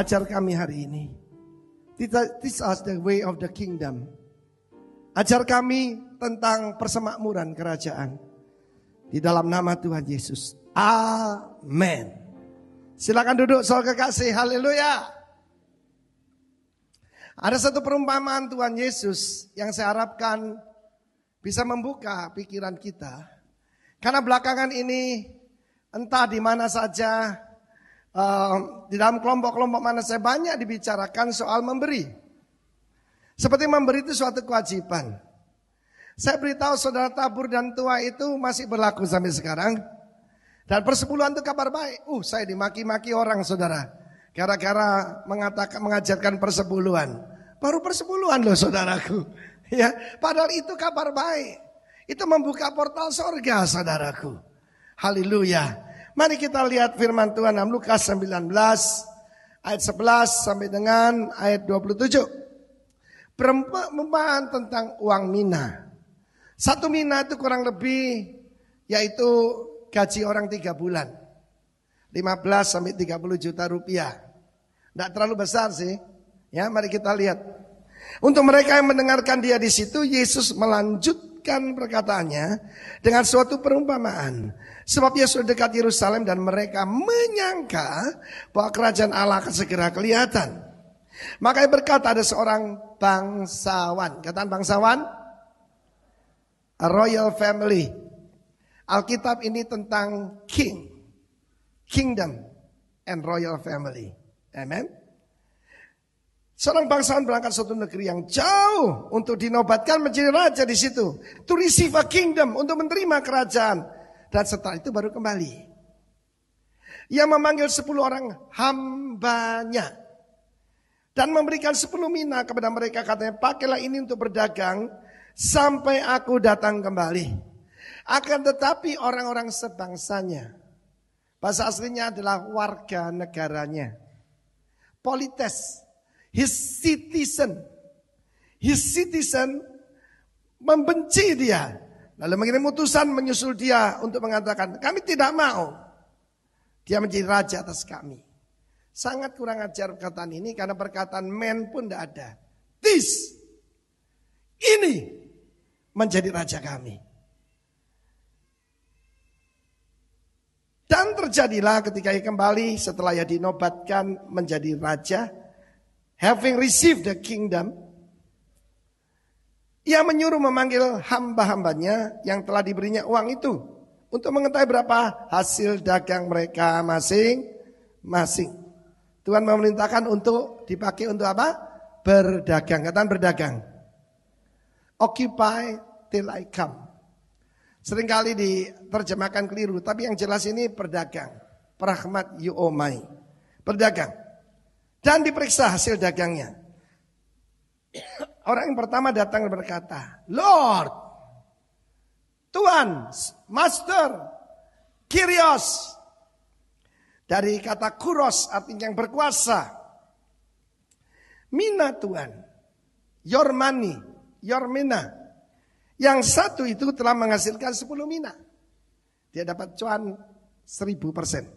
Ajar kami hari ini. Teach us the way of the kingdom. Ajar kami tentang persemakmuran kerajaan. Di dalam nama Tuhan Yesus. Amin. Silakan duduk soal kekasih. Haleluya. Ada satu perumpamaan Tuhan Yesus yang saya harapkan bisa membuka pikiran kita. Karena belakangan ini entah di mana saja Ehm, di dalam kelompok-kelompok mana saya banyak dibicarakan soal memberi. Seperti memberi itu suatu kewajiban. Saya beritahu saudara tabur dan tua itu masih berlaku sampai sekarang. Dan persepuluhan itu kabar baik. Uh, saya dimaki-maki orang saudara. Gara-gara mengatakan mengajarkan persepuluhan. Baru persepuluhan loh saudaraku. Ya, padahal itu kabar baik. Itu membuka portal sorga saudaraku. Haleluya. Mari kita lihat firman Tuhan dalam Lukas 19 ayat 11 sampai dengan ayat 27. Perumpamaan tentang uang mina. Satu mina itu kurang lebih yaitu gaji orang tiga bulan. 15 sampai 30 juta rupiah. Tidak terlalu besar sih. Ya, mari kita lihat. Untuk mereka yang mendengarkan dia di situ, Yesus melanjutkan perkataannya dengan suatu perumpamaan. Sebab Yesus dekat Yerusalem dan mereka menyangka bahwa kerajaan Allah akan segera kelihatan. Makanya berkata ada seorang bangsawan. Kataan bangsawan? A royal family. Alkitab ini tentang king. Kingdom and royal family. Amen. Seorang bangsawan berangkat suatu negeri yang jauh untuk dinobatkan menjadi raja di situ. To receive a kingdom, untuk menerima kerajaan dan setelah itu baru kembali. Ia memanggil sepuluh orang hambanya dan memberikan sepuluh mina kepada mereka katanya pakailah ini untuk berdagang sampai aku datang kembali. Akan tetapi orang-orang sebangsanya bahasa aslinya adalah warga negaranya. Polites, his citizen, his citizen membenci dia Lalu mengirim utusan menyusul dia untuk mengatakan, kami tidak mau. Dia menjadi raja atas kami. Sangat kurang ajar perkataan ini karena perkataan men pun tidak ada. This, ini menjadi raja kami. Dan terjadilah ketika ia kembali setelah ia dinobatkan menjadi raja. Having received the kingdom, ia menyuruh memanggil hamba-hambanya yang telah diberinya uang itu untuk mengetahui berapa hasil dagang mereka masing-masing. Tuhan memerintahkan untuk dipakai untuk apa? Berdagang, katakan berdagang. Occupy till I come. Seringkali diterjemahkan keliru, tapi yang jelas ini berdagang. Prahmat oh my. Berdagang. Dan diperiksa hasil dagangnya. Orang yang pertama datang berkata, Lord, Tuhan, Master, Kyrios. Dari kata kuros artinya yang berkuasa. Mina Tuhan, your money, your mina. Yang satu itu telah menghasilkan 10 mina. Dia dapat cuan 1000 persen.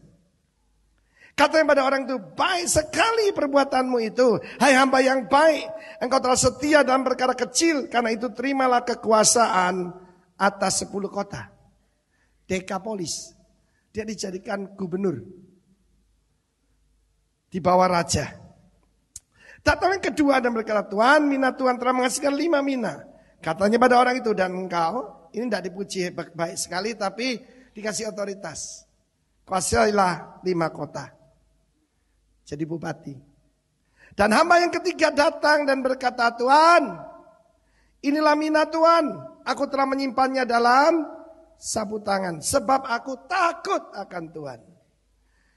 Katanya pada orang itu, baik sekali perbuatanmu itu. Hai hamba yang baik, engkau telah setia dalam perkara kecil, karena itu terimalah kekuasaan atas sepuluh kota. Dekapolis, dia dijadikan gubernur. Di bawah raja. Datang yang kedua dan berkata, Tuhan, mina Tuhan telah menghasilkan lima mina. Katanya pada orang itu, dan engkau, ini tidak dipuji baik sekali, tapi dikasih otoritas. Kuasailah lima kota jadi bupati. Dan hamba yang ketiga datang dan berkata, Tuhan, inilah mina Tuhan, aku telah menyimpannya dalam sapu tangan. Sebab aku takut akan Tuhan.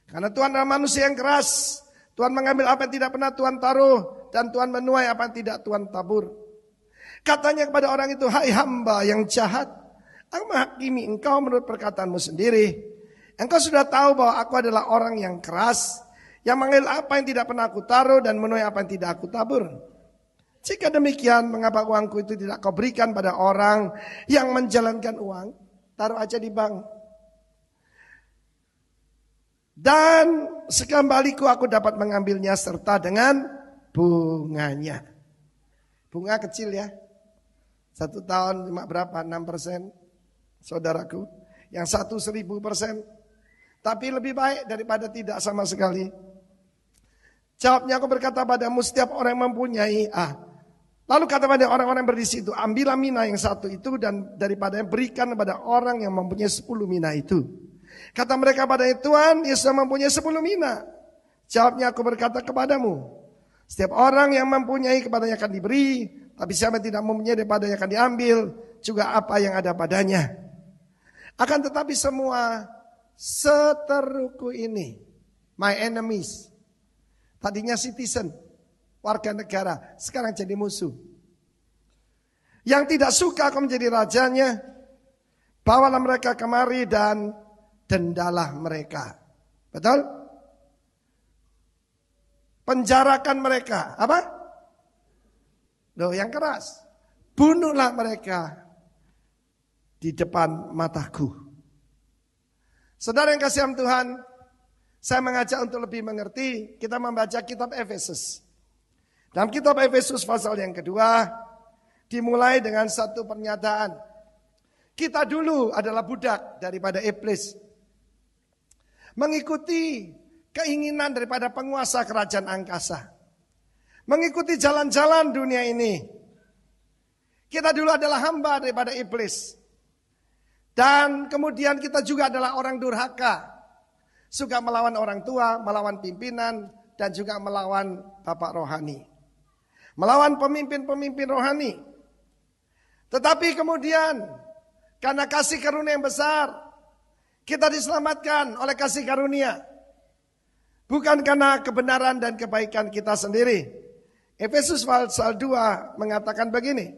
Karena Tuhan adalah manusia yang keras. Tuhan mengambil apa yang tidak pernah Tuhan taruh. Dan Tuhan menuai apa yang tidak Tuhan tabur. Katanya kepada orang itu, hai hamba yang jahat. Aku menghakimi engkau menurut perkataanmu sendiri. Engkau sudah tahu bahwa aku adalah orang yang keras yang mengambil apa yang tidak pernah aku taruh dan menuai apa yang tidak aku tabur. Jika demikian, mengapa uangku itu tidak kau berikan pada orang yang menjalankan uang? Taruh aja di bank. Dan sekembaliku aku dapat mengambilnya serta dengan bunganya. Bunga kecil ya. Satu tahun cuma berapa? 6 persen. Saudaraku. Yang satu seribu persen. Tapi lebih baik daripada tidak sama sekali. Jawabnya aku berkata padamu setiap orang yang mempunyai A. Lalu kata pada orang-orang berdiri situ, ambillah mina yang satu itu dan daripada yang berikan kepada orang yang mempunyai sepuluh mina itu. Kata mereka pada Tuhan, Yesus mempunyai sepuluh mina. Jawabnya aku berkata kepadamu, setiap orang yang mempunyai kepadanya akan diberi, tapi siapa yang tidak mempunyai daripadanya akan diambil, juga apa yang ada padanya. Akan tetapi semua seteruku ini, my enemies, Tadinya citizen, warga negara, sekarang jadi musuh. Yang tidak suka kau menjadi rajanya, bawalah mereka kemari dan dendalah mereka. Betul? Penjarakan mereka. Apa? Loh yang keras. Bunuhlah mereka di depan mataku. Saudara yang kasih Tuhan, saya mengajak untuk lebih mengerti, kita membaca kitab Efesus. Dalam kitab Efesus pasal yang kedua, dimulai dengan satu pernyataan. Kita dulu adalah budak daripada iblis. Mengikuti keinginan daripada penguasa kerajaan angkasa. Mengikuti jalan-jalan dunia ini. Kita dulu adalah hamba daripada iblis. Dan kemudian kita juga adalah orang durhaka Suka melawan orang tua, melawan pimpinan, dan juga melawan bapak rohani. Melawan pemimpin-pemimpin rohani. Tetapi kemudian, karena kasih karunia yang besar, kita diselamatkan oleh kasih karunia. Bukan karena kebenaran dan kebaikan kita sendiri. Efesus pasal 2 mengatakan begini.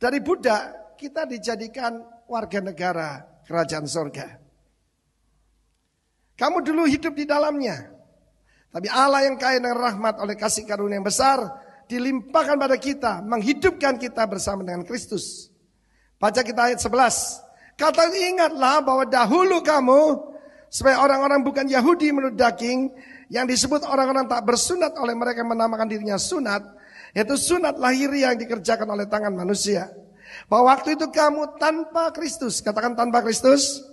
Dari budak kita dijadikan warga negara kerajaan surga. Kamu dulu hidup di dalamnya. Tapi Allah yang kaya dengan rahmat oleh kasih karunia yang besar dilimpahkan pada kita, menghidupkan kita bersama dengan Kristus. Baca kita ayat 11. Kata ingatlah bahwa dahulu kamu supaya orang-orang bukan Yahudi menurut daging yang disebut orang-orang tak bersunat oleh mereka menamakan dirinya sunat, yaitu sunat lahir yang dikerjakan oleh tangan manusia. Bahwa waktu itu kamu tanpa Kristus, katakan tanpa Kristus,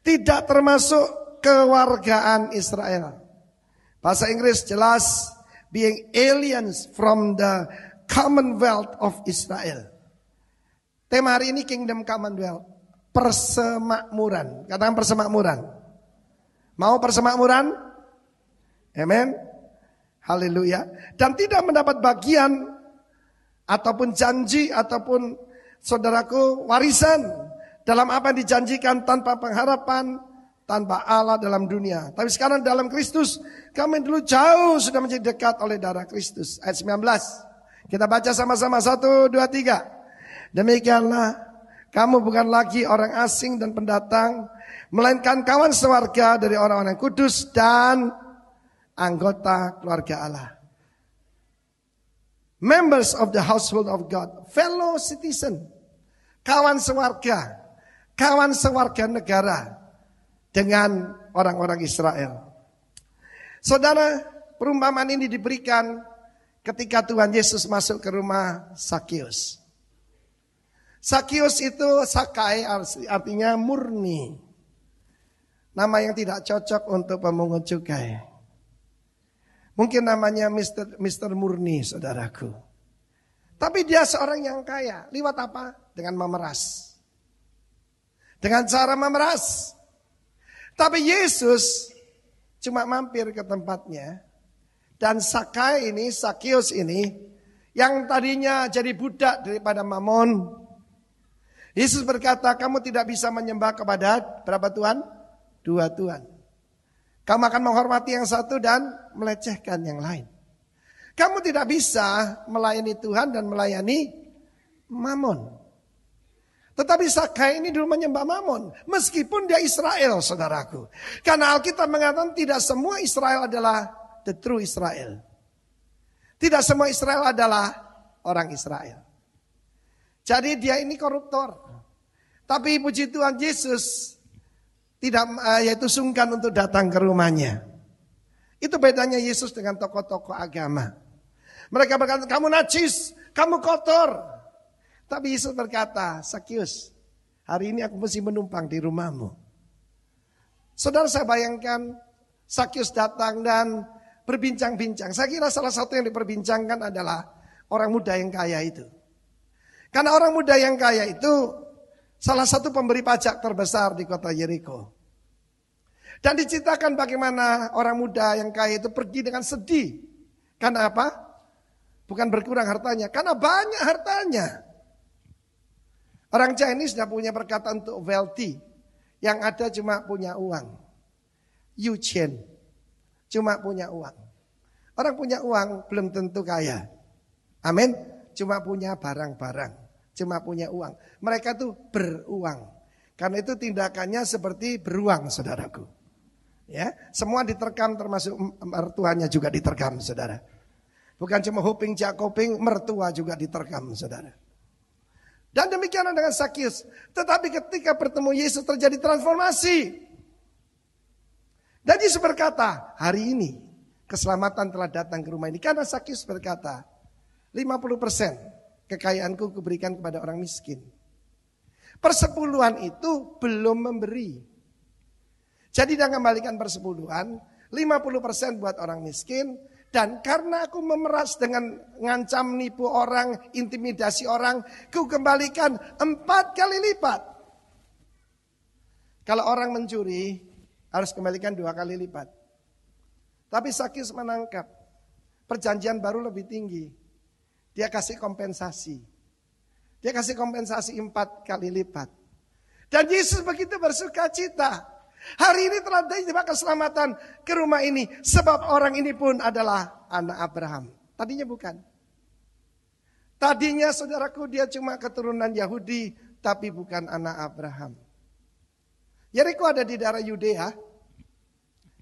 tidak termasuk kewargaan Israel. Bahasa Inggris jelas being aliens from the Commonwealth of Israel. Tema hari ini Kingdom Commonwealth, persemakmuran. Katakan persemakmuran. Mau persemakmuran? Amen. Haleluya. Dan tidak mendapat bagian ataupun janji ataupun saudaraku warisan dalam apa yang dijanjikan tanpa pengharapan, tanpa Allah dalam dunia. Tapi sekarang dalam Kristus, kami dulu jauh sudah menjadi dekat oleh darah Kristus. Ayat 19. Kita baca sama-sama. Satu, dua, tiga. Demikianlah, kamu bukan lagi orang asing dan pendatang, melainkan kawan sewarga dari orang-orang kudus dan anggota keluarga Allah. Members of the household of God, fellow citizen, kawan sewarga, kawan sewarga negara, dengan orang-orang Israel. Saudara, perumpamaan ini diberikan ketika Tuhan Yesus masuk ke rumah Sakius. Sakius itu sakai artinya murni. Nama yang tidak cocok untuk pemungut cukai. Mungkin namanya Mr. Mr. Murni, saudaraku. Tapi dia seorang yang kaya. Lewat apa? Dengan memeras. Dengan cara memeras. Tapi Yesus cuma mampir ke tempatnya. Dan Sakai ini, Sakius ini, yang tadinya jadi budak daripada Mamon. Yesus berkata, kamu tidak bisa menyembah kepada berapa Tuhan? Dua Tuhan. Kamu akan menghormati yang satu dan melecehkan yang lain. Kamu tidak bisa melayani Tuhan dan melayani Mamon. Tetapi Sakai ini dulu menyembah Mamon. Meskipun dia Israel, saudaraku. Karena Alkitab mengatakan tidak semua Israel adalah the true Israel. Tidak semua Israel adalah orang Israel. Jadi dia ini koruptor. Tapi puji Tuhan Yesus tidak eh, yaitu sungkan untuk datang ke rumahnya. Itu bedanya Yesus dengan tokoh-tokoh agama. Mereka berkata, kamu najis, kamu kotor, tapi Yesus berkata, Sakius, hari ini aku mesti menumpang di rumahmu. Saudara saya bayangkan Sakius datang dan berbincang-bincang. Saya kira salah satu yang diperbincangkan adalah orang muda yang kaya itu. Karena orang muda yang kaya itu salah satu pemberi pajak terbesar di kota Jericho. Dan diceritakan bagaimana orang muda yang kaya itu pergi dengan sedih. Karena apa? Bukan berkurang hartanya, karena banyak hartanya. Orang Chinese tidak punya perkataan untuk wealthy. Yang ada cuma punya uang. Yu Chen. Cuma punya uang. Orang punya uang belum tentu kaya. Amin. Cuma punya barang-barang. Cuma punya uang. Mereka tuh beruang. Karena itu tindakannya seperti beruang saudaraku. Ya, semua diterkam termasuk mertuanya juga diterkam saudara. Bukan cuma hoping cakoping, mertua juga diterkam saudara. Dan demikianlah dengan Sakius. Tetapi ketika bertemu Yesus terjadi transformasi. Dan Yesus berkata, hari ini keselamatan telah datang ke rumah ini. Karena Sakius berkata, 50% kekayaanku kuberikan kepada orang miskin. Persepuluhan itu belum memberi. Jadi dia kembalikan persepuluhan, 50% buat orang miskin, dan karena aku memeras dengan ngancam nipu orang, intimidasi orang, ku kembalikan empat kali lipat. Kalau orang mencuri, harus kembalikan dua kali lipat. Tapi Sakis menangkap, perjanjian baru lebih tinggi. Dia kasih kompensasi. Dia kasih kompensasi empat kali lipat. Dan Yesus begitu bersuka cita. Hari ini telah tiba keselamatan ke rumah ini. Sebab orang ini pun adalah anak Abraham. Tadinya bukan. Tadinya saudaraku dia cuma keturunan Yahudi. Tapi bukan anak Abraham. Yeriko ada di daerah Yudea.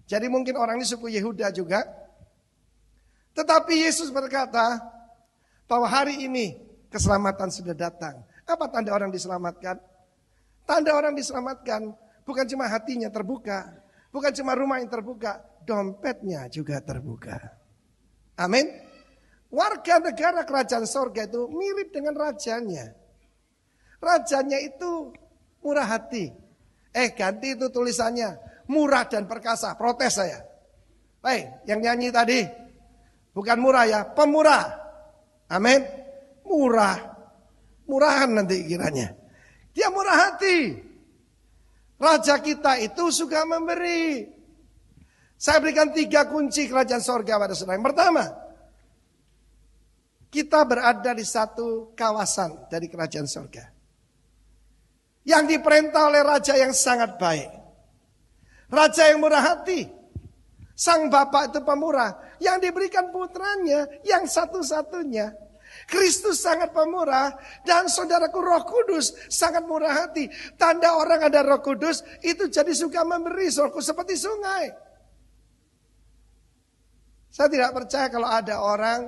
Jadi mungkin orang ini suku Yehuda juga. Tetapi Yesus berkata bahwa hari ini keselamatan sudah datang. Apa tanda orang diselamatkan? Tanda orang diselamatkan Bukan cuma hatinya terbuka, bukan cuma rumah yang terbuka, dompetnya juga terbuka. Amin. Warga negara kerajaan sorga itu mirip dengan rajanya. Rajanya itu murah hati. Eh ganti itu tulisannya. Murah dan perkasa. Protes saya. Baik, yang nyanyi tadi. Bukan murah ya, pemurah. Amin. Murah. Murahan nanti kiranya. Dia murah hati. Raja kita itu suka memberi. Saya berikan tiga kunci kerajaan sorga pada saudara. Yang pertama, kita berada di satu kawasan dari kerajaan sorga. Yang diperintah oleh raja yang sangat baik. Raja yang murah hati. Sang bapak itu pemurah. Yang diberikan putranya yang satu-satunya Kristus sangat pemurah dan saudaraku Roh Kudus sangat murah hati. Tanda orang ada Roh Kudus itu jadi suka memberi, saudaraku seperti sungai. Saya tidak percaya kalau ada orang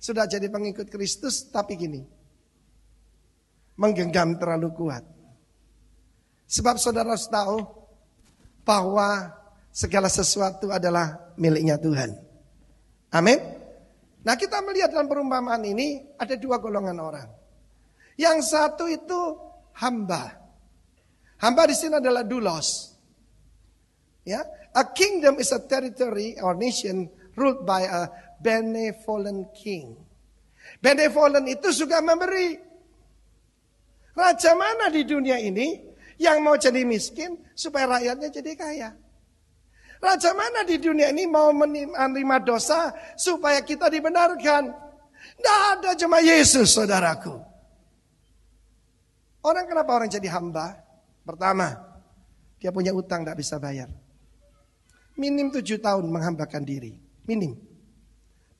sudah jadi pengikut Kristus tapi gini. Menggenggam terlalu kuat. Sebab saudara harus tahu bahwa segala sesuatu adalah miliknya Tuhan. Amin. Nah kita melihat dalam perumpamaan ini ada dua golongan orang. Yang satu itu hamba. Hamba di sini adalah dulos. Ya, a kingdom is a territory or nation ruled by a benevolent king. Benevolent itu suka memberi. Raja mana di dunia ini yang mau jadi miskin supaya rakyatnya jadi kaya? Raja mana di dunia ini mau menerima dosa supaya kita dibenarkan? Tidak ada cuma Yesus saudaraku. Orang kenapa orang jadi hamba? Pertama, dia punya utang tidak bisa bayar. Minim tujuh tahun menghambakan diri. Minim.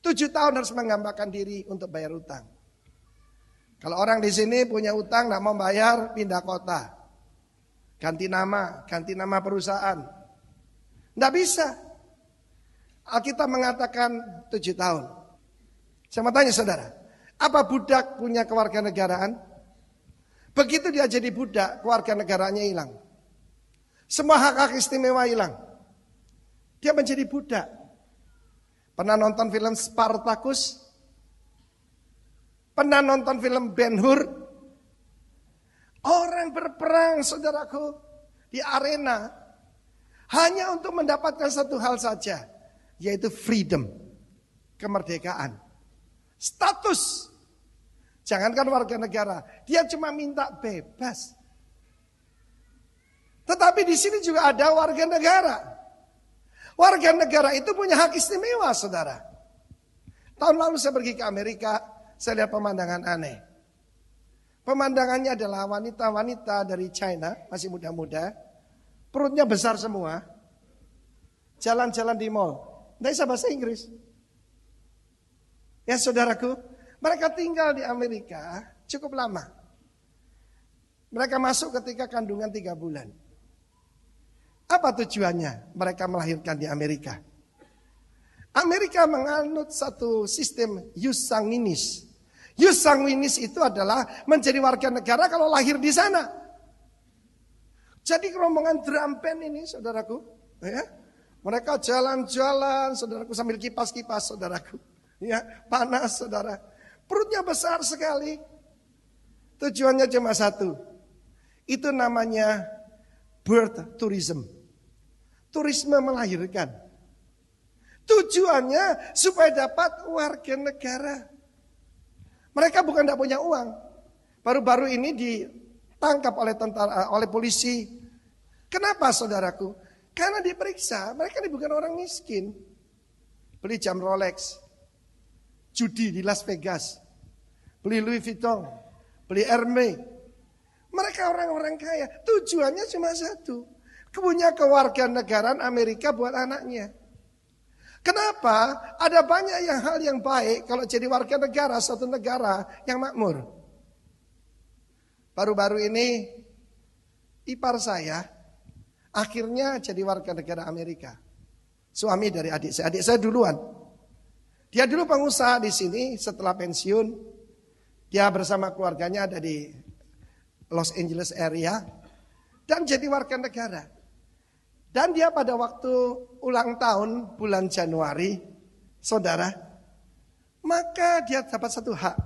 Tujuh tahun harus menghambakan diri untuk bayar utang. Kalau orang di sini punya utang tidak mau bayar, pindah kota. Ganti nama, ganti nama perusahaan, tidak bisa. Alkitab mengatakan tujuh tahun. Saya mau tanya saudara, apa budak punya kewarganegaraan? Begitu dia jadi budak, kewarganegaraannya hilang. Semua hak-hak istimewa hilang. Dia menjadi budak. Pernah nonton film Spartacus? Pernah nonton film Ben Hur? Orang berperang, saudaraku, di arena hanya untuk mendapatkan satu hal saja, yaitu freedom, kemerdekaan, status. Jangankan warga negara, dia cuma minta bebas. Tetapi di sini juga ada warga negara. Warga negara itu punya hak istimewa, saudara. Tahun lalu saya pergi ke Amerika, saya lihat pemandangan aneh. Pemandangannya adalah wanita-wanita dari China, masih muda-muda, Perutnya besar semua. Jalan-jalan di mall. Tidak bisa bahasa Inggris. Ya saudaraku, mereka tinggal di Amerika cukup lama. Mereka masuk ketika kandungan tiga bulan. Apa tujuannya mereka melahirkan di Amerika? Amerika menganut satu sistem Yus sanguinis. Yus sanguinis itu adalah menjadi warga negara kalau lahir di sana. Jadi rombongan drum band ini saudaraku, ya, mereka jalan-jalan saudaraku sambil kipas-kipas saudaraku. Ya, panas saudara. Perutnya besar sekali. Tujuannya cuma satu. Itu namanya bird tourism. Turisme melahirkan. Tujuannya supaya dapat warga negara. Mereka bukan tidak punya uang. Baru-baru ini di ditangkap oleh tentara eh, oleh polisi. Kenapa saudaraku? Karena diperiksa, mereka ini bukan orang miskin. Beli jam Rolex, judi di Las Vegas, beli Louis Vuitton, beli Hermes. Mereka orang-orang kaya, tujuannya cuma satu. Punya kewarganegaraan Amerika buat anaknya. Kenapa? Ada banyak yang hal yang baik kalau jadi warga negara suatu negara yang makmur. Baru-baru ini ipar saya akhirnya jadi warga negara Amerika. Suami dari adik saya, adik saya duluan. Dia dulu pengusaha di sini setelah pensiun. Dia bersama keluarganya ada di Los Angeles area dan jadi warga negara. Dan dia pada waktu ulang tahun bulan Januari, saudara, maka dia dapat satu hak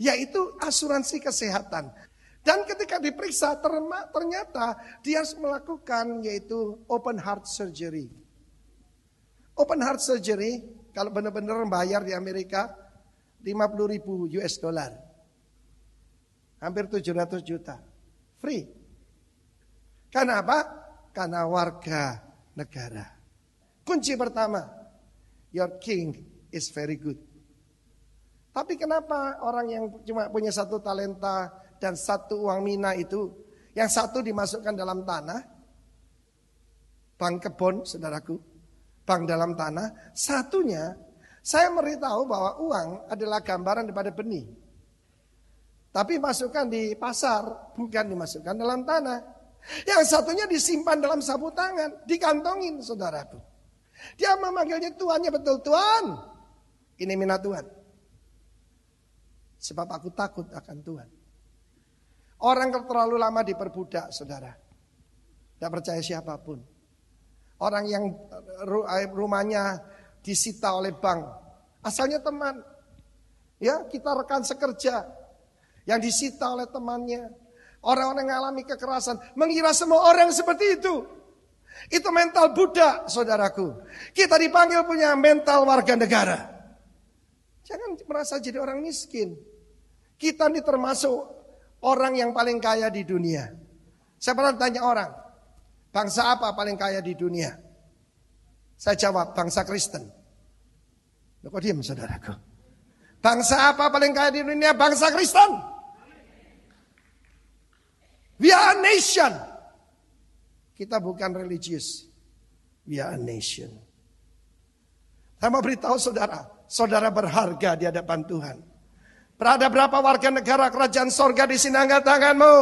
yaitu asuransi kesehatan. Dan ketika diperiksa ternyata dia harus melakukan yaitu open heart surgery. Open heart surgery kalau benar-benar bayar di Amerika 50 ribu US dollar. Hampir 700 juta. Free. Karena apa? Karena warga negara. Kunci pertama, your king is very good. Tapi kenapa orang yang cuma punya satu talenta dan satu uang mina itu, yang satu dimasukkan dalam tanah, bank kebon, saudaraku, bank dalam tanah, satunya saya memberitahu bahwa uang adalah gambaran daripada benih. Tapi masukkan di pasar, bukan dimasukkan dalam tanah. Yang satunya disimpan dalam sapu tangan, dikantongin saudaraku. Dia memanggilnya tuannya betul, Tuan, ini minat Tuhan. Sebab aku takut akan Tuhan. Orang terlalu lama diperbudak, saudara. Tidak percaya siapapun. Orang yang eh, rumahnya disita oleh bank. Asalnya teman. Ya, kita rekan sekerja. Yang disita oleh temannya. Orang-orang yang alami kekerasan. Mengira semua orang seperti itu. Itu mental budak, saudaraku. Kita dipanggil punya mental warga negara. Jangan merasa jadi orang miskin. Kita ini termasuk orang yang paling kaya di dunia. Saya pernah tanya orang, bangsa apa paling kaya di dunia? Saya jawab, bangsa Kristen. Loh, kok diam saudaraku? Bangsa apa paling kaya di dunia? Bangsa Kristen. We are a nation. Kita bukan religius. We are a nation. Saya mau beritahu saudara, saudara berharga di hadapan Tuhan. Berada berapa warga negara kerajaan sorga di sini angkat tanganmu.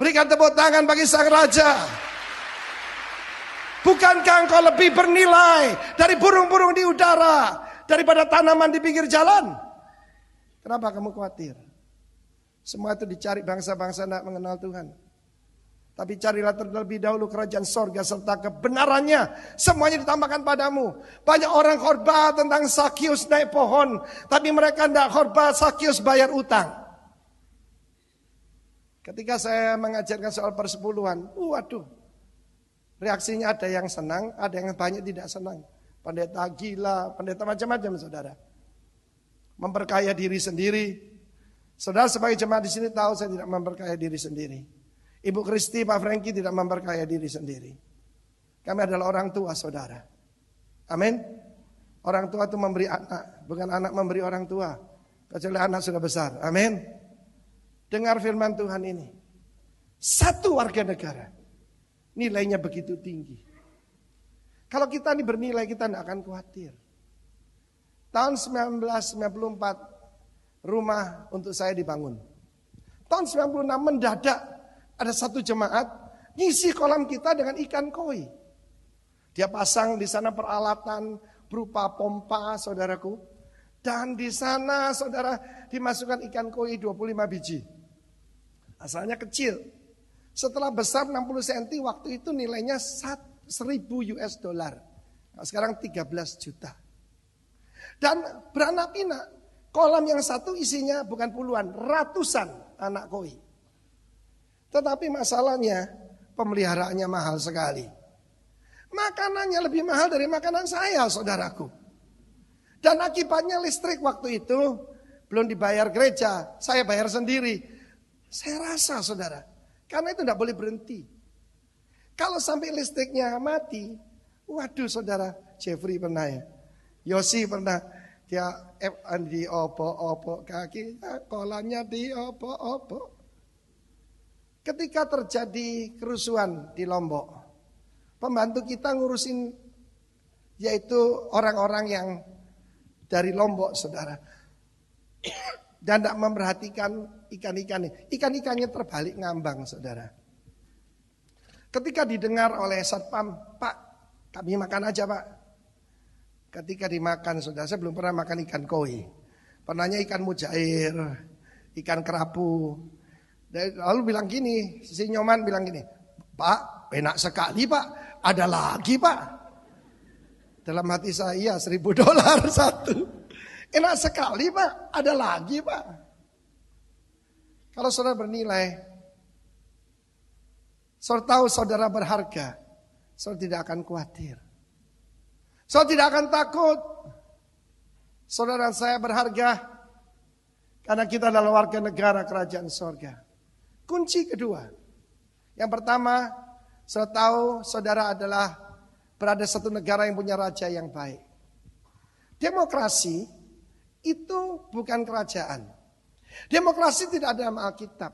Berikan tepuk tangan bagi sang raja. Bukankah engkau lebih bernilai dari burung-burung di udara. Daripada tanaman di pinggir jalan. Kenapa kamu khawatir? Semua itu dicari bangsa-bangsa nak mengenal Tuhan. Tapi carilah terlebih dahulu kerajaan sorga serta kebenarannya. Semuanya ditambahkan padamu. Banyak orang korban tentang Sakius naik pohon. Tapi mereka tidak korban Sakius bayar utang. Ketika saya mengajarkan soal persepuluhan. Waduh. Reaksinya ada yang senang, ada yang banyak tidak senang. Pendeta gila, pendeta macam-macam saudara. Memperkaya diri sendiri. Saudara sebagai jemaat di sini tahu saya tidak memperkaya diri sendiri. Ibu Kristi, Pak Franky tidak memperkaya diri sendiri. Kami adalah orang tua, saudara. Amin. Orang tua itu memberi anak, bukan anak memberi orang tua. Kecuali anak sudah besar. Amin. Dengar firman Tuhan ini. Satu warga negara. Nilainya begitu tinggi. Kalau kita ini bernilai, kita tidak akan khawatir. Tahun 1994, rumah untuk saya dibangun. Tahun 96 mendadak ada satu jemaat ngisi kolam kita dengan ikan koi. Dia pasang di sana peralatan berupa pompa, saudaraku. Dan di sana, saudara, dimasukkan ikan koi 25 biji. Asalnya kecil. Setelah besar 60 cm, waktu itu nilainya 1000 US dollar. sekarang 13 juta. Dan beranak pinak, kolam yang satu isinya bukan puluhan, ratusan anak koi. Tetapi masalahnya pemeliharaannya mahal sekali. Makanannya lebih mahal dari makanan saya, saudaraku. Dan akibatnya listrik waktu itu belum dibayar gereja, saya bayar sendiri. Saya rasa, saudara, karena itu tidak boleh berhenti. Kalau sampai listriknya mati, waduh, saudara, Jeffrey pernah ya, Yosi pernah dia eh, di opo-opo kaki, kolanya di opo-opo. Ketika terjadi kerusuhan di Lombok, pembantu kita ngurusin yaitu orang-orang yang dari Lombok, saudara. Dan tidak memperhatikan ikan-ikannya. Ikan-ikannya terbalik ngambang, saudara. Ketika didengar oleh Satpam, Pak, kami makan aja, Pak. Ketika dimakan, saudara, saya belum pernah makan ikan koi. Pernahnya ikan mujair, ikan kerapu, Lalu bilang gini, si Nyoman bilang gini, Pak, enak sekali Pak, ada lagi Pak. Dalam hati saya, iya seribu dolar satu. Enak sekali Pak, ada lagi Pak. Kalau saudara bernilai, saudara tahu saudara berharga, saudara tidak akan khawatir. Saudara tidak akan takut. Saudara saya berharga, karena kita adalah warga negara kerajaan sorga. Kunci kedua. Yang pertama, saya tahu saudara adalah berada satu negara yang punya raja yang baik. Demokrasi itu bukan kerajaan. Demokrasi tidak ada dalam Alkitab.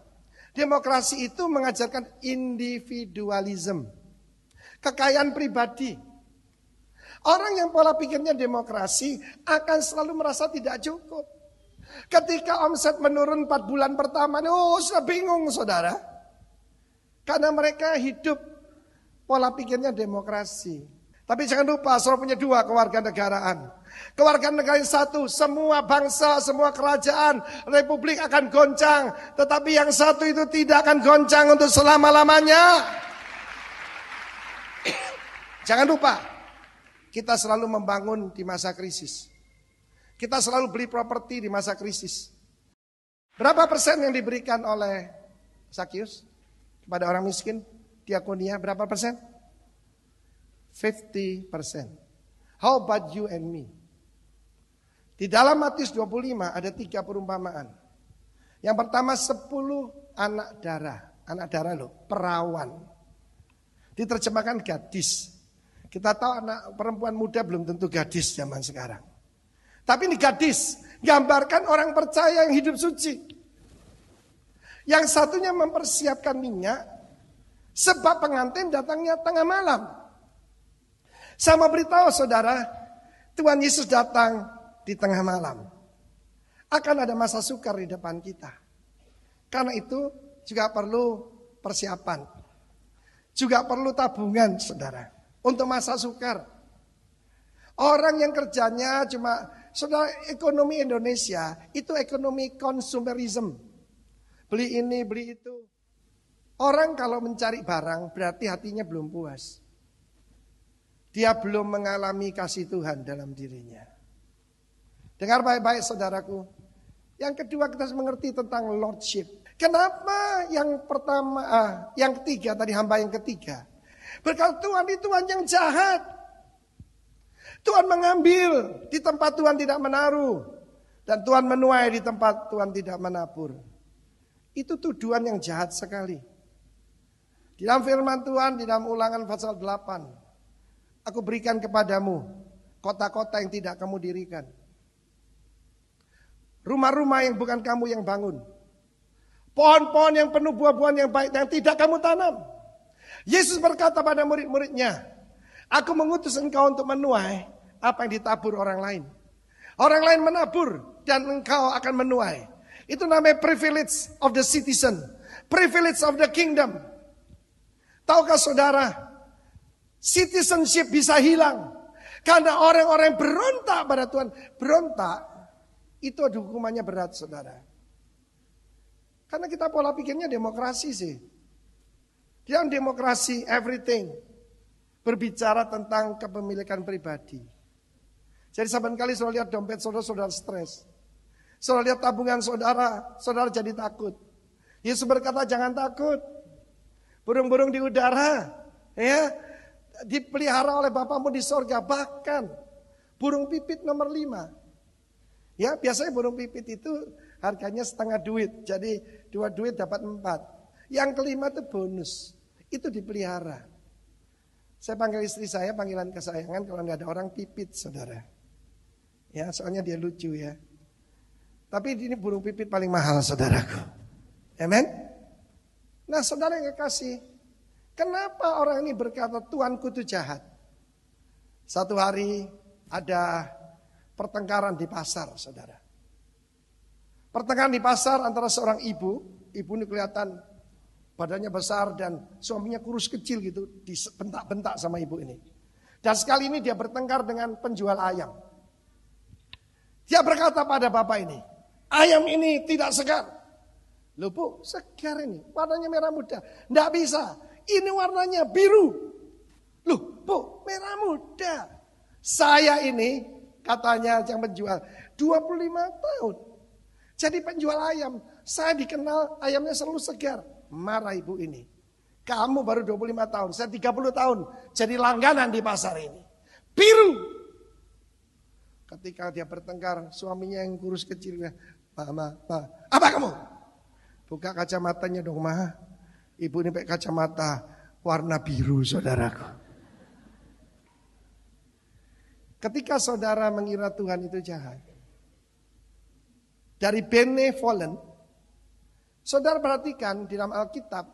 Demokrasi itu mengajarkan individualisme, Kekayaan pribadi. Orang yang pola pikirnya demokrasi akan selalu merasa tidak cukup. Ketika omset menurun 4 bulan pertama, oh saya bingung saudara. Karena mereka hidup pola pikirnya demokrasi. Tapi jangan lupa seorang punya dua kewarganegaraan. Kewarganegaraan satu, semua bangsa, semua kerajaan, republik akan goncang. Tetapi yang satu itu tidak akan goncang untuk selama-lamanya. Jangan lupa, kita selalu membangun di masa krisis. Kita selalu beli properti di masa krisis. Berapa persen yang diberikan oleh Sakyus kepada orang miskin? Diakonia berapa persen? 50 persen. How about you and me? Di dalam Matius 25 ada tiga perumpamaan. Yang pertama 10 anak darah. Anak darah loh, perawan. Diterjemahkan gadis. Kita tahu anak perempuan muda belum tentu gadis zaman sekarang. Tapi ini gadis, gambarkan orang percaya yang hidup suci. Yang satunya mempersiapkan minyak, sebab pengantin datangnya tengah malam. Sama beritahu saudara, Tuhan Yesus datang di tengah malam. Akan ada masa sukar di depan kita. Karena itu juga perlu persiapan. Juga perlu tabungan saudara. Untuk masa sukar. Orang yang kerjanya cuma Saudara, ekonomi Indonesia itu ekonomi konsumerism. Beli ini, beli itu. Orang kalau mencari barang berarti hatinya belum puas. Dia belum mengalami kasih Tuhan dalam dirinya. Dengar baik-baik saudaraku. Yang kedua kita harus mengerti tentang lordship. Kenapa yang pertama, ah, yang ketiga tadi hamba yang ketiga. Berkat Tuhan itu Tuhan yang jahat. Tuhan mengambil, di tempat Tuhan tidak menaruh. Dan Tuhan menuai di tempat Tuhan tidak menabur. Itu tuduhan yang jahat sekali. Di dalam firman Tuhan, di dalam ulangan pasal 8. Aku berikan kepadamu kota-kota yang tidak kamu dirikan. Rumah-rumah yang bukan kamu yang bangun. Pohon-pohon yang penuh buah-buahan yang baik yang tidak kamu tanam. Yesus berkata pada murid-muridnya, Aku mengutus engkau untuk menuai apa yang ditabur orang lain. Orang lain menabur dan engkau akan menuai. Itu namanya privilege of the citizen, privilege of the kingdom. Tahukah saudara, citizenship bisa hilang karena orang-orang yang berontak pada Tuhan. Berontak itu ada hukumannya berat saudara. Karena kita pola pikirnya demokrasi sih. Yang demokrasi everything. Berbicara tentang kepemilikan pribadi. Jadi saban kali saudara lihat dompet saudara, saudara stres. Saudara lihat tabungan saudara, saudara jadi takut. Yesus berkata jangan takut. Burung-burung di udara, ya, dipelihara oleh Bapamu di sorga. Bahkan burung pipit nomor lima. Ya, biasanya burung pipit itu harganya setengah duit. Jadi dua duit dapat empat. Yang kelima itu bonus. Itu dipelihara. Saya panggil istri saya, panggilan kesayangan kalau nggak ada orang pipit, saudara. Ya, soalnya dia lucu ya. Tapi ini burung pipit paling mahal saudaraku. Amen? Nah saudara yang kasih, kenapa orang ini berkata Tuanku itu jahat? Satu hari ada pertengkaran di pasar saudara. Pertengkaran di pasar antara seorang ibu, ibu ini kelihatan badannya besar dan suaminya kurus kecil gitu, dibentak-bentak sama ibu ini. Dan sekali ini dia bertengkar dengan penjual ayam. Dia berkata pada bapak ini, ayam ini tidak segar. Loh bu, segar ini, warnanya merah muda. Tidak bisa, ini warnanya biru. Loh bu, merah muda. Saya ini, katanya yang menjual, 25 tahun. Jadi penjual ayam, saya dikenal ayamnya selalu segar. Marah ibu ini. Kamu baru 25 tahun, saya 30 tahun. Jadi langganan di pasar ini. Biru, Ketika dia bertengkar, suaminya yang kurus kecilnya, Pak ma, apa kamu?" Buka kacamatanya dong, Ma. Ibu ini pakai kacamata warna biru, saudaraku. Ketika saudara mengira Tuhan itu jahat. Dari benevolent. Saudara perhatikan di dalam Alkitab.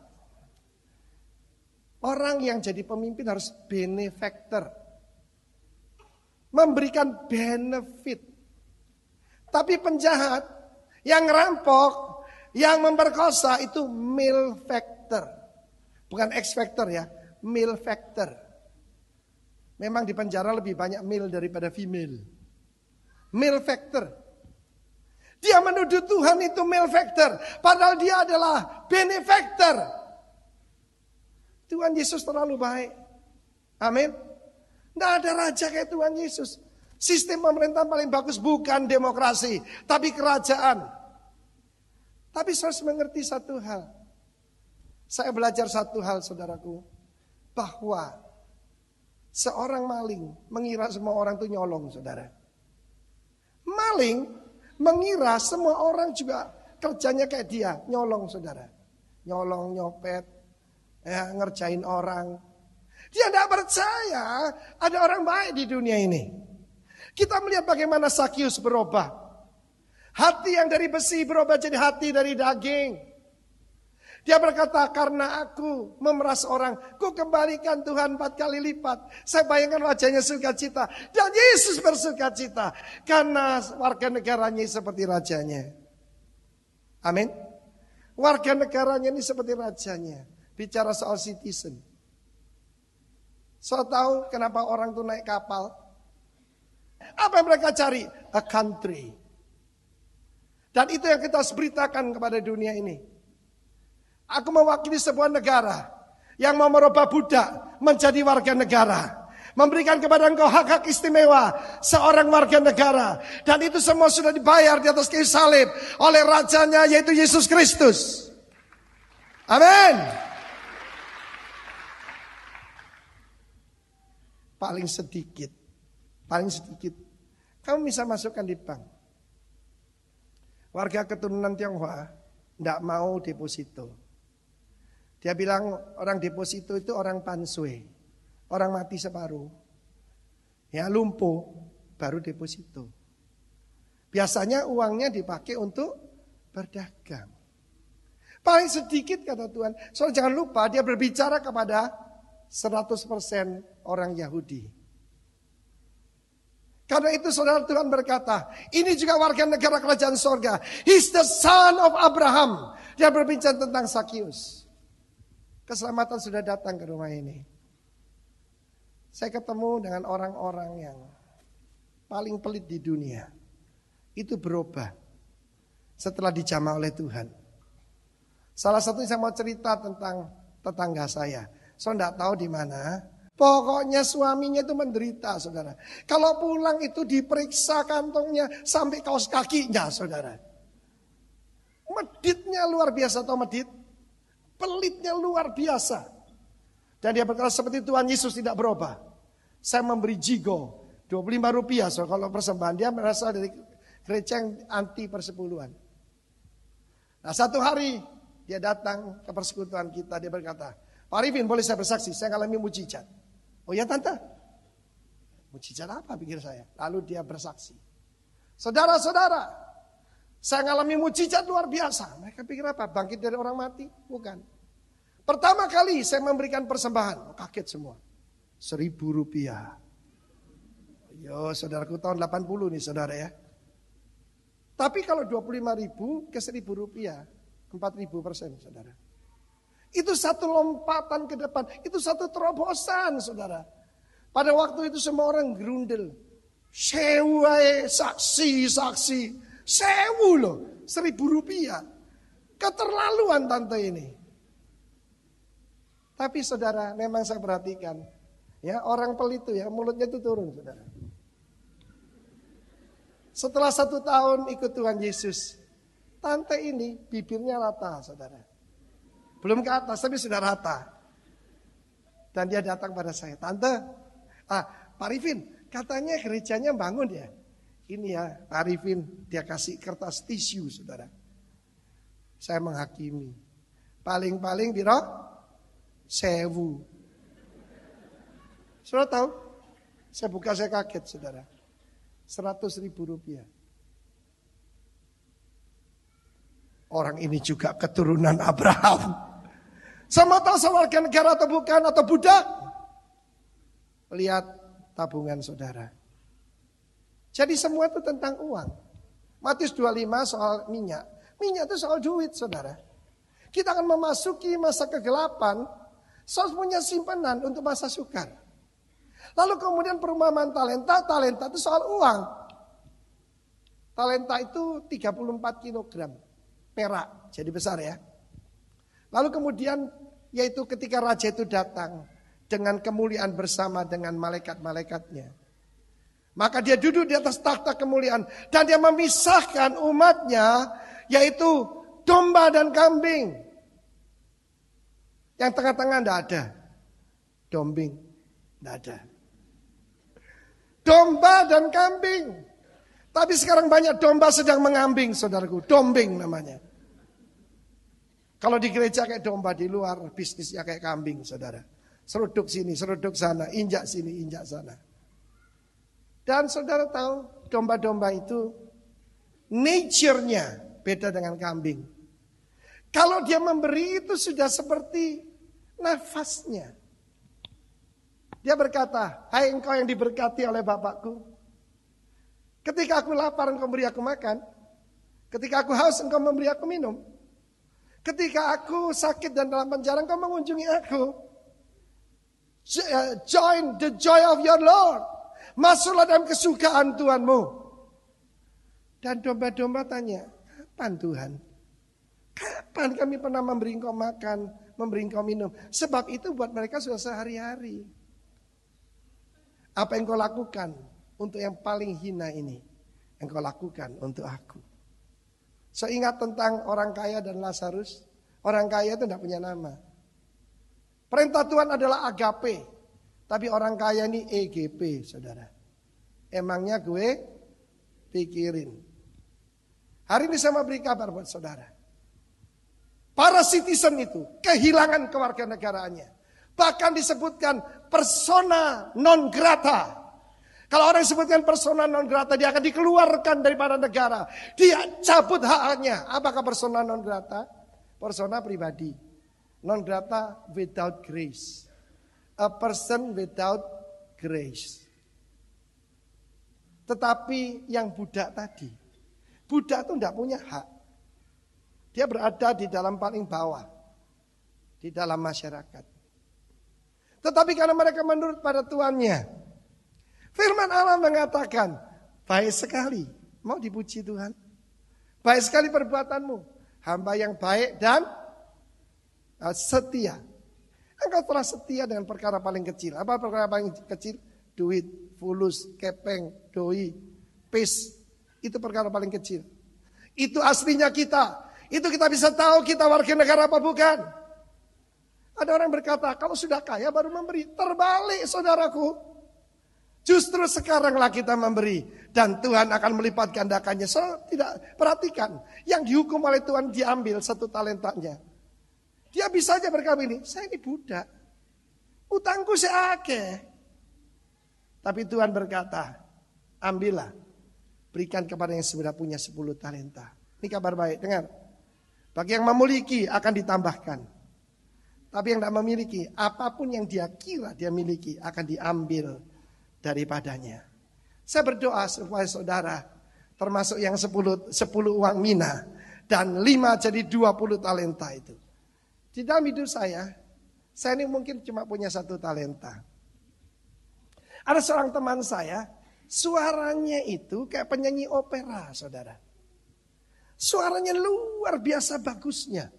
Orang yang jadi pemimpin harus benefactor memberikan benefit. Tapi penjahat yang rampok, yang memperkosa itu mil factor. Bukan X factor ya, mil factor. Memang di penjara lebih banyak mil daripada female. Mil factor. Dia menuduh Tuhan itu mil factor. Padahal dia adalah benefactor. Tuhan Yesus terlalu baik. Amin. Tidak ada raja kayak Tuhan Yesus. Sistem pemerintahan paling bagus bukan demokrasi, tapi kerajaan. Tapi saya harus mengerti satu hal. Saya belajar satu hal, saudaraku. Bahwa seorang maling mengira semua orang itu nyolong, saudara. Maling mengira semua orang juga kerjanya kayak dia, nyolong, saudara. Nyolong, nyopet, ya, ngerjain orang, dia Tidak percaya ada orang baik di dunia ini. Kita melihat bagaimana Sakyus berubah. Hati yang dari besi berubah jadi hati dari daging. Dia berkata, karena aku memeras orang, ku kembalikan Tuhan empat kali lipat. Saya bayangkan wajahnya cita Dan Yesus bersuka cita Karena warga negaranya seperti rajanya. Amin. Warga negaranya ini seperti rajanya. Bicara soal citizen. So tahu kenapa orang tuh naik kapal? Apa yang mereka cari? A country. Dan itu yang kita beritakan kepada dunia ini. Aku mewakili sebuah negara yang mau merubah budak menjadi warga negara memberikan kepada engkau hak-hak istimewa seorang warga negara dan itu semua sudah dibayar di atas kayu salib oleh rajanya yaitu Yesus Kristus. Amin. paling sedikit. Paling sedikit. Kamu bisa masukkan di bank. Warga keturunan Tionghoa tidak mau deposito. Dia bilang orang deposito itu orang pansue. Orang mati separuh. Ya lumpuh baru deposito. Biasanya uangnya dipakai untuk berdagang. Paling sedikit kata Tuhan. Soalnya jangan lupa dia berbicara kepada 100% orang Yahudi. Karena itu saudara Tuhan berkata, ini juga warga negara kerajaan sorga. He's the son of Abraham. Dia berbincang tentang Sakyus. Keselamatan sudah datang ke rumah ini. Saya ketemu dengan orang-orang yang paling pelit di dunia. Itu berubah setelah dijamah oleh Tuhan. Salah satu yang saya mau cerita tentang tetangga saya. Saya tidak tahu di mana. Pokoknya suaminya itu menderita, saudara. Kalau pulang itu diperiksa kantongnya sampai kaos kakinya, saudara. Meditnya luar biasa atau medit? Pelitnya luar biasa. Dan dia berkata seperti Tuhan Yesus tidak berubah. Saya memberi jigo 25 rupiah so kalau persembahan dia merasa dari gereja anti persepuluhan. Nah satu hari dia datang ke persekutuan kita dia berkata, Pak Arifin boleh saya bersaksi, saya ngalami mujizat. Oh ya tante? Mujizat apa pikir saya? Lalu dia bersaksi. Saudara-saudara, saya ngalami mujizat luar biasa. Mereka pikir apa? Bangkit dari orang mati? Bukan. Pertama kali saya memberikan persembahan, oh, kaget semua. Seribu rupiah. Yo, saudaraku tahun 80 nih saudara ya. Tapi kalau 25 ribu ke seribu rupiah, 4000 persen saudara. Itu satu lompatan ke depan, itu satu terobosan saudara. Pada waktu itu semua orang gerundel. sewai saksi-saksi. Sewu loh, seribu rupiah. Keterlaluan tante ini. Tapi saudara, memang saya perhatikan. Ya, orang pelit itu ya, mulutnya itu turun saudara. Setelah satu tahun ikut Tuhan Yesus, tante ini bibirnya rata, saudara. Belum ke atas tapi sudah rata. Dan dia datang pada saya, "Tante, ah, Pak Rifin, katanya gerejanya bangun ya." Ini ya, Pak Rifin, dia kasih kertas tisu, Saudara. Saya menghakimi. Paling-paling biro sewu. Saudara tahu? Saya buka saya kaget, Saudara. 100 ribu rupiah. Orang ini juga keturunan Abraham. Sama tahu sama warga negara atau bukan atau budak. Lihat tabungan saudara. Jadi semua itu tentang uang. Matius 25 soal minyak. Minyak itu soal duit saudara. Kita akan memasuki masa kegelapan. Soal punya simpanan untuk masa sukar. Lalu kemudian perumahan talenta. Talenta itu soal uang. Talenta itu 34 kilogram perak. Jadi besar ya. Lalu kemudian yaitu ketika raja itu datang dengan kemuliaan bersama dengan malaikat-malaikatnya. Maka dia duduk di atas takhta kemuliaan dan dia memisahkan umatnya yaitu domba dan kambing. Yang tengah-tengah tidak ada. Dombing tidak ada. Domba dan kambing. Tapi sekarang banyak domba sedang mengambing saudaraku. Dombing namanya. Kalau di gereja kayak domba, di luar bisnisnya kayak kambing, saudara. Seruduk sini, seruduk sana, injak sini, injak sana. Dan saudara tahu, domba-domba itu nature-nya beda dengan kambing. Kalau dia memberi itu sudah seperti nafasnya. Dia berkata, hai engkau yang diberkati oleh Bapakku. Ketika aku lapar, engkau beri aku makan. Ketika aku haus, engkau memberi aku minum. Ketika aku sakit dan dalam penjara engkau mengunjungi aku. Eh, join the joy of your Lord. Masuklah dalam kesukaan Tuhanmu. Dan domba-domba tanya, kapan Tuhan? Kapan kami pernah memberi engkau makan, memberi engkau minum? Sebab itu buat mereka sudah sehari-hari. Apa yang kau lakukan untuk yang paling hina ini? Yang kau lakukan untuk aku seingat tentang orang kaya dan Lazarus. Orang kaya itu tidak punya nama. Perintah Tuhan adalah agape. Tapi orang kaya ini EGP, saudara. Emangnya gue pikirin. Hari ini saya mau beri kabar buat saudara. Para citizen itu kehilangan kewarganegaraannya. Bahkan disebutkan persona non grata kalau orang sebutkan persona non grata, dia akan dikeluarkan daripada negara. Dia cabut haknya. Apakah persona non grata? Persona pribadi. Non grata without grace. A person without grace. Tetapi yang budak tadi, budak itu tidak punya hak. Dia berada di dalam paling bawah, di dalam masyarakat. Tetapi karena mereka menurut pada tuannya, Firman Allah mengatakan, baik sekali mau dipuji Tuhan. Baik sekali perbuatanmu. Hamba yang baik dan eh, setia. Engkau telah setia dengan perkara paling kecil. Apa perkara paling kecil? Duit, fulus, kepeng, doi, pis. Itu perkara paling kecil. Itu aslinya kita. Itu kita bisa tahu kita warga negara apa bukan. Ada orang berkata, kalau sudah kaya baru memberi. Terbalik saudaraku. Justru sekaranglah kita memberi dan Tuhan akan melipat gandakannya. So, tidak perhatikan yang dihukum oleh Tuhan diambil satu talentanya. Dia bisa saja berkata ini, saya ini budak. Utangku seake. Tapi Tuhan berkata, ambillah. Berikan kepada yang sudah punya 10 talenta. Ini kabar baik, dengar. Bagi yang memiliki akan ditambahkan. Tapi yang tidak memiliki, apapun yang dia kira dia miliki akan diambil daripadanya. Saya berdoa supaya saudara termasuk yang 10, 10 uang mina dan 5 jadi 20 talenta itu. Di dalam hidup saya, saya ini mungkin cuma punya satu talenta. Ada seorang teman saya, suaranya itu kayak penyanyi opera, saudara. Suaranya luar biasa bagusnya.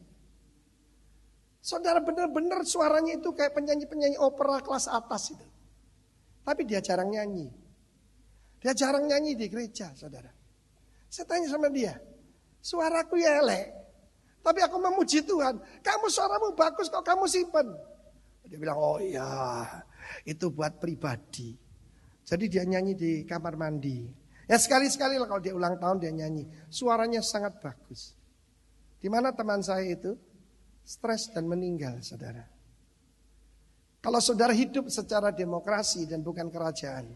Saudara benar-benar suaranya itu kayak penyanyi-penyanyi opera kelas atas itu. Tapi dia jarang nyanyi. Dia jarang nyanyi di gereja, saudara. Saya tanya sama dia, suaraku ya elek. Tapi aku memuji Tuhan. Kamu suaramu bagus kok kamu simpen. Dia bilang, oh iya, itu buat pribadi. Jadi dia nyanyi di kamar mandi. Ya sekali-sekali lah kalau dia ulang tahun dia nyanyi. Suaranya sangat bagus. Di mana teman saya itu stres dan meninggal, saudara. Kalau saudara hidup secara demokrasi dan bukan kerajaan,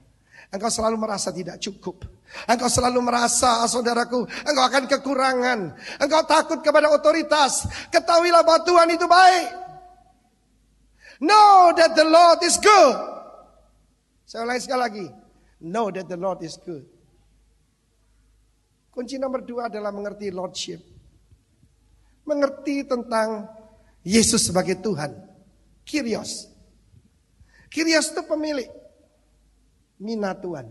engkau selalu merasa tidak cukup. Engkau selalu merasa, ah, saudaraku, engkau akan kekurangan. Engkau takut kepada otoritas. Ketahuilah bahwa Tuhan itu baik. Know that the Lord is good. Saya ulangi sekali lagi. Know that the Lord is good. Kunci nomor dua adalah mengerti Lordship. Mengerti tentang Yesus sebagai Tuhan. Kirios. Kirias itu pemilik Mina Tuhan.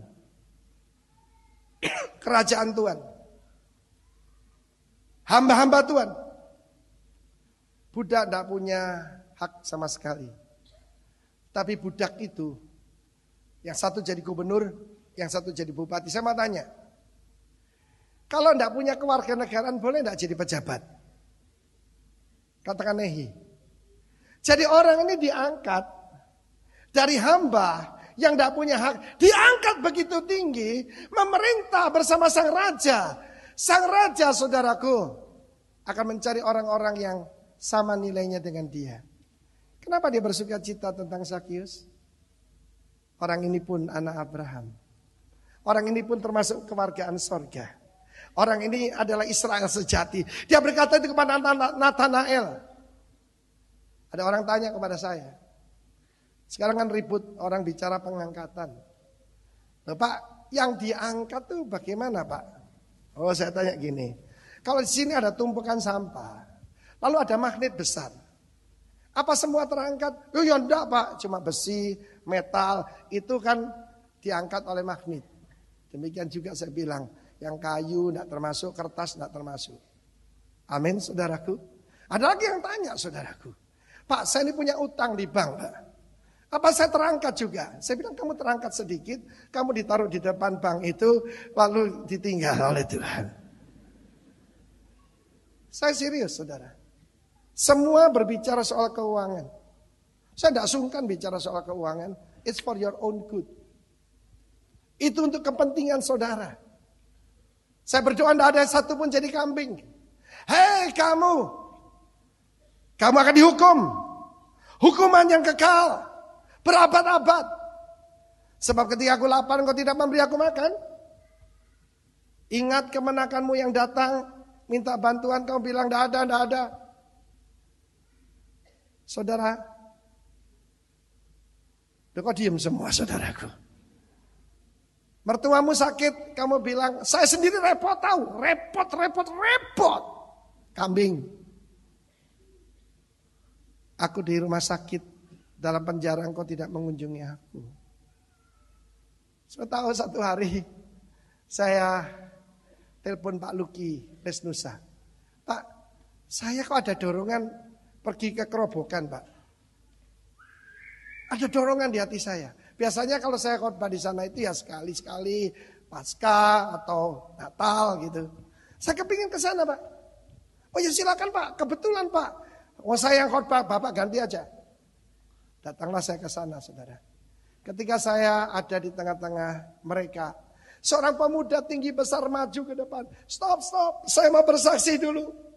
Kerajaan Tuhan. Hamba-hamba Tuhan. Budak tidak punya hak sama sekali. Tapi budak itu, yang satu jadi gubernur, yang satu jadi bupati. Saya mau tanya, kalau tidak punya kewarganegaraan boleh tidak jadi pejabat? Katakan Nehi. Jadi orang ini diangkat dari hamba yang tidak punya hak diangkat begitu tinggi memerintah bersama sang raja. Sang raja saudaraku akan mencari orang-orang yang sama nilainya dengan dia. Kenapa dia bersuka cita tentang Sakyus? Orang ini pun anak Abraham. Orang ini pun termasuk kewargaan sorga. Orang ini adalah Israel sejati. Dia berkata itu kepada Nathanael. Ada orang tanya kepada saya, sekarang kan ribut orang bicara pengangkatan. bapak yang diangkat tuh bagaimana Pak? Oh saya tanya gini, kalau di sini ada tumpukan sampah, lalu ada magnet besar. Apa semua terangkat? Oh ya enggak Pak, cuma besi, metal, itu kan diangkat oleh magnet. Demikian juga saya bilang, yang kayu enggak termasuk, kertas enggak termasuk. Amin saudaraku. Ada lagi yang tanya saudaraku. Pak, saya ini punya utang di bank, Pak. Apa saya terangkat juga? Saya bilang kamu terangkat sedikit, kamu ditaruh di depan bank itu, lalu ditinggal oleh Tuhan. Saya serius saudara. Semua berbicara soal keuangan. Saya tidak sungkan bicara soal keuangan. It's for your own good. Itu untuk kepentingan saudara. Saya berdoa tidak ada satu pun jadi kambing. Hei kamu, kamu akan dihukum. Hukuman yang kekal berabad-abad. Sebab ketika aku lapar engkau tidak memberi aku makan. Ingat kemenakanmu yang datang minta bantuan kau bilang tidak ada, tidak ada. Saudara, Duh, kau diem semua saudaraku. Mertuamu sakit, kamu bilang, saya sendiri repot tahu, repot, repot, repot. Kambing. Aku di rumah sakit, dalam penjara engkau tidak mengunjungi aku. Saya tahu satu hari saya telepon Pak Luki Lesnusa. Pak, saya kok ada dorongan pergi ke kerobokan Pak. Ada dorongan di hati saya. Biasanya kalau saya khotbah di sana itu ya sekali-sekali pasca atau Natal gitu. Saya kepingin ke sana Pak. Oh ya silakan Pak, kebetulan Pak. Oh saya yang khotbah, Bapak ganti aja. Datanglah saya ke sana, saudara. Ketika saya ada di tengah-tengah mereka, seorang pemuda tinggi besar maju ke depan. Stop, stop, saya mau bersaksi dulu.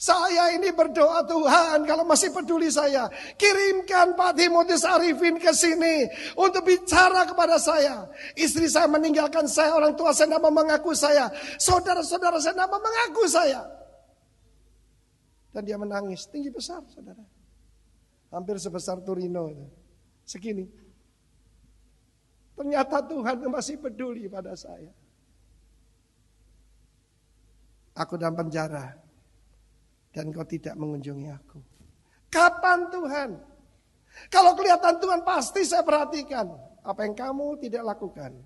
Saya ini berdoa Tuhan kalau masih peduli saya. Kirimkan Pak Timotius Arifin ke sini untuk bicara kepada saya. Istri saya meninggalkan saya, orang tua saya tidak mengaku saya. Saudara-saudara saya tidak mengaku saya. Dan dia menangis, tinggi besar saudara hampir sebesar Turino. Segini. Ternyata Tuhan masih peduli pada saya. Aku dalam penjara dan kau tidak mengunjungi aku. Kapan Tuhan? Kalau kelihatan Tuhan pasti saya perhatikan apa yang kamu tidak lakukan.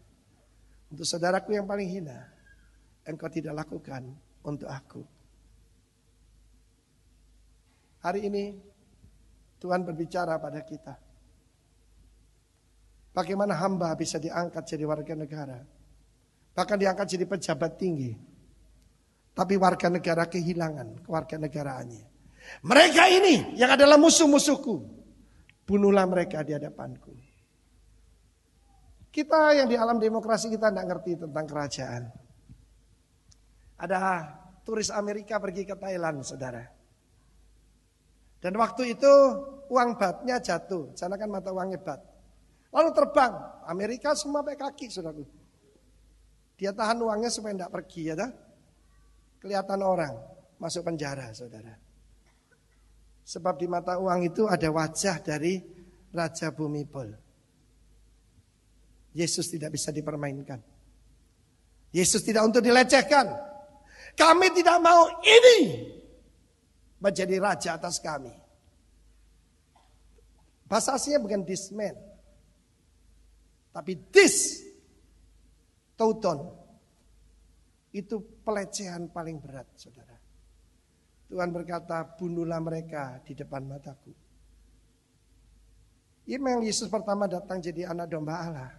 Untuk saudaraku yang paling hina, engkau tidak lakukan untuk aku. Hari ini Tuhan berbicara pada kita. Bagaimana hamba bisa diangkat jadi warga negara? Bahkan diangkat jadi pejabat tinggi. Tapi warga negara kehilangan warga negaraannya. Mereka ini yang adalah musuh-musuhku. Bunuhlah mereka di hadapanku. Kita yang di alam demokrasi kita tidak ngerti tentang kerajaan. Ada turis Amerika pergi ke Thailand, saudara. Dan waktu itu uang batnya jatuh. Sana kan mata uangnya bat. Lalu terbang. Amerika semua pakai kaki, saudaraku. Dia tahan uangnya supaya tidak pergi, ya dah. Kelihatan orang masuk penjara, saudara. Sebab di mata uang itu ada wajah dari Raja Bumi Pol. Yesus tidak bisa dipermainkan. Yesus tidak untuk dilecehkan. Kami tidak mau ini menjadi raja atas kami. Bahasa aslinya bukan this man. Tapi this tauton. Itu pelecehan paling berat saudara. Tuhan berkata bunuhlah mereka di depan mataku. Imel Yesus pertama datang jadi anak domba Allah.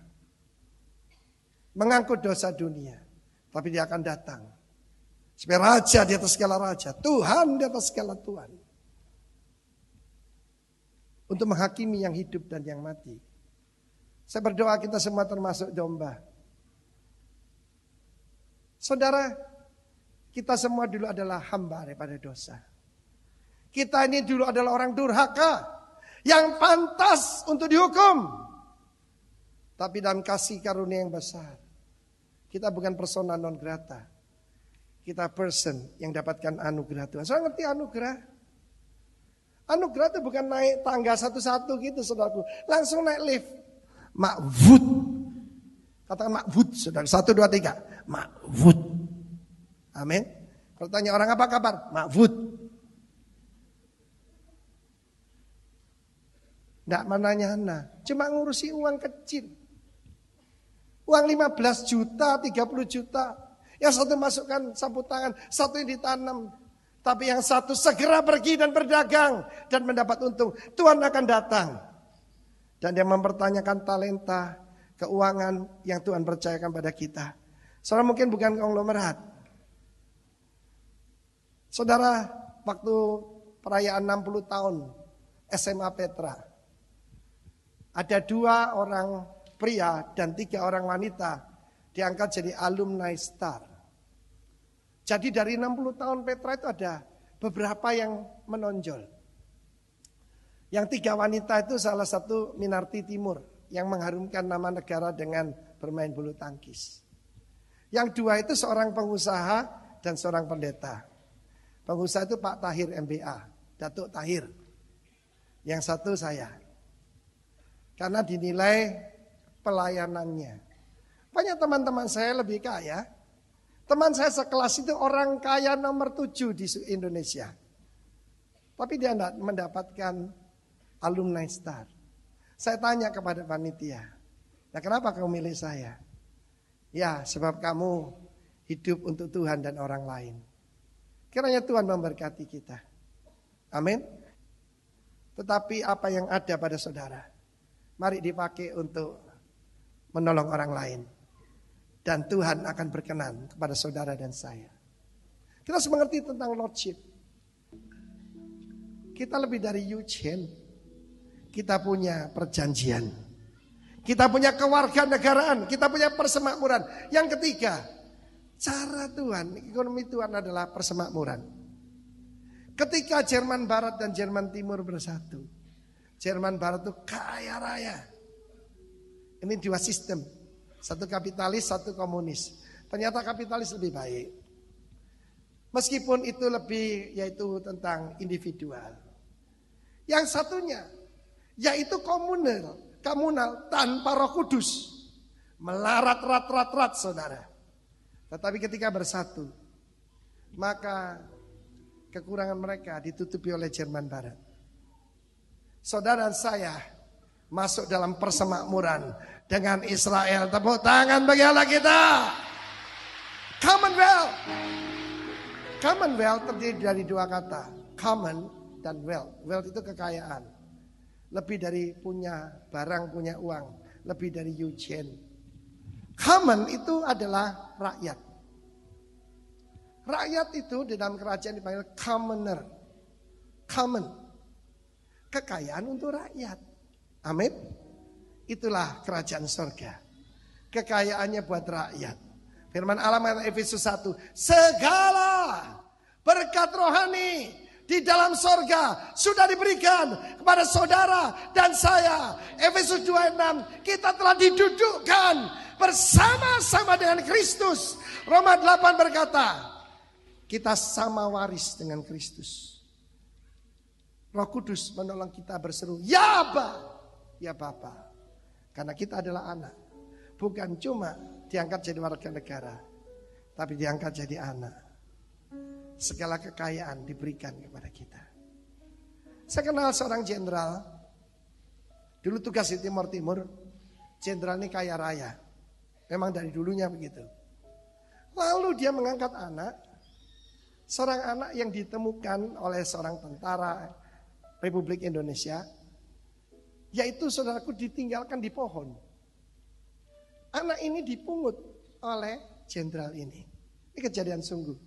Mengangkut dosa dunia. Tapi dia akan datang Supaya raja di atas segala raja. Tuhan di atas segala Tuhan. Untuk menghakimi yang hidup dan yang mati. Saya berdoa kita semua termasuk domba. Saudara, kita semua dulu adalah hamba daripada dosa. Kita ini dulu adalah orang durhaka yang pantas untuk dihukum. Tapi dalam kasih karunia yang besar, kita bukan persona non grata kita person yang dapatkan anugerah Tuhan. Saudara ngerti anugerah? Anugerah itu bukan naik tangga satu-satu gitu saudaraku. Langsung naik lift. Makbud. Katakan makbud saudara. Satu, dua, tiga. Makbud. Amin. Kalau tanya orang apa kabar? Makbud. Tidak menanya-nanya. Cuma ngurusi uang kecil. Uang 15 juta, 30 juta. Yang satu masukkan sapu tangan, satu yang ditanam. Tapi yang satu segera pergi dan berdagang dan mendapat untung. Tuhan akan datang. Dan dia mempertanyakan talenta, keuangan yang Tuhan percayakan pada kita. Saudara mungkin bukan konglomerat. Saudara, waktu perayaan 60 tahun SMA Petra. Ada dua orang pria dan tiga orang wanita diangkat jadi alumni star. Jadi dari 60 tahun Petra itu ada beberapa yang menonjol. Yang tiga wanita itu salah satu Minarti Timur yang mengharumkan nama negara dengan bermain bulu tangkis. Yang dua itu seorang pengusaha dan seorang pendeta. Pengusaha itu Pak Tahir MBA, Datuk Tahir. Yang satu saya. Karena dinilai pelayanannya. Banyak teman-teman saya lebih kaya. Teman saya sekelas itu orang kaya nomor tujuh di Indonesia. Tapi dia tidak mendapatkan alumni star. Saya tanya kepada panitia, nah kenapa kamu milih saya? Ya, sebab kamu hidup untuk Tuhan dan orang lain. Kiranya Tuhan memberkati kita. Amin. Tetapi apa yang ada pada saudara, mari dipakai untuk menolong orang lain. Dan Tuhan akan berkenan kepada saudara dan saya. Kita harus mengerti tentang Lordship. Kita lebih dari Yuchen. Kita punya perjanjian. Kita punya kewarganegaraan. Kita punya persemakmuran. Yang ketiga, cara Tuhan, ekonomi Tuhan adalah persemakmuran. Ketika Jerman Barat dan Jerman Timur bersatu, Jerman Barat itu kaya raya. Ini dua sistem. Satu kapitalis, satu komunis. Ternyata kapitalis lebih baik. Meskipun itu lebih yaitu tentang individual. Yang satunya yaitu komunal, komunal tanpa Roh Kudus. Melarat rat rat rat Saudara. Tetapi ketika bersatu, maka kekurangan mereka ditutupi oleh Jerman Barat. Saudara saya masuk dalam persemakmuran dengan Israel. Tepuk tangan bagi Allah kita. Commonwealth. Commonwealth terdiri dari dua kata. Common dan wealth. Wealth itu kekayaan. Lebih dari punya barang, punya uang. Lebih dari Eugene. Common itu adalah rakyat. Rakyat itu di dalam kerajaan dipanggil commoner. Common. Kekayaan untuk rakyat. Amin. Itulah kerajaan sorga. Kekayaannya buat rakyat. Firman Allah mengatakan Efesus 1. Segala berkat rohani di dalam sorga sudah diberikan kepada saudara dan saya. Efesus 2:6 kita telah didudukkan bersama-sama dengan Kristus. Roma 8 berkata, kita sama waris dengan Kristus. Roh Kudus menolong kita berseru, "Ya, ya Bapa, ya Bapak. Karena kita adalah anak. Bukan cuma diangkat jadi warga negara, tapi diangkat jadi anak. Segala kekayaan diberikan kepada kita. Saya kenal seorang jenderal. Dulu tugas di Timur Timur, jenderal ini kaya raya. Memang dari dulunya begitu. Lalu dia mengangkat anak, seorang anak yang ditemukan oleh seorang tentara Republik Indonesia yaitu saudaraku ditinggalkan di pohon. Anak ini dipungut oleh jenderal ini. Ini kejadian sungguh.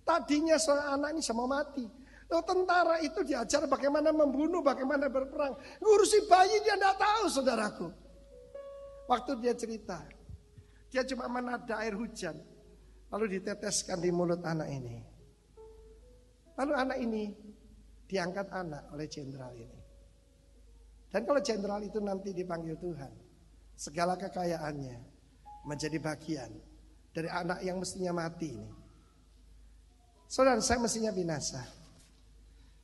Tadinya seorang anak ini sama mati. Loh, tentara itu diajar bagaimana membunuh, bagaimana berperang. Ngurusi bayi dia tidak tahu saudaraku. Waktu dia cerita, dia cuma menada air hujan. Lalu diteteskan di mulut anak ini. Lalu anak ini diangkat anak oleh jenderal ini. Dan kalau jenderal itu nanti dipanggil Tuhan, segala kekayaannya menjadi bagian dari anak yang mestinya mati ini. Saudara, saya mestinya binasa.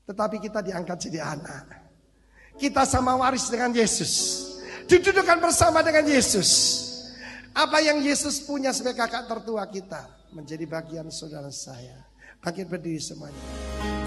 Tetapi kita diangkat jadi anak. Kita sama waris dengan Yesus. Didudukan bersama dengan Yesus. Apa yang Yesus punya sebagai kakak tertua kita menjadi bagian saudara saya. Bangkit berdiri semuanya.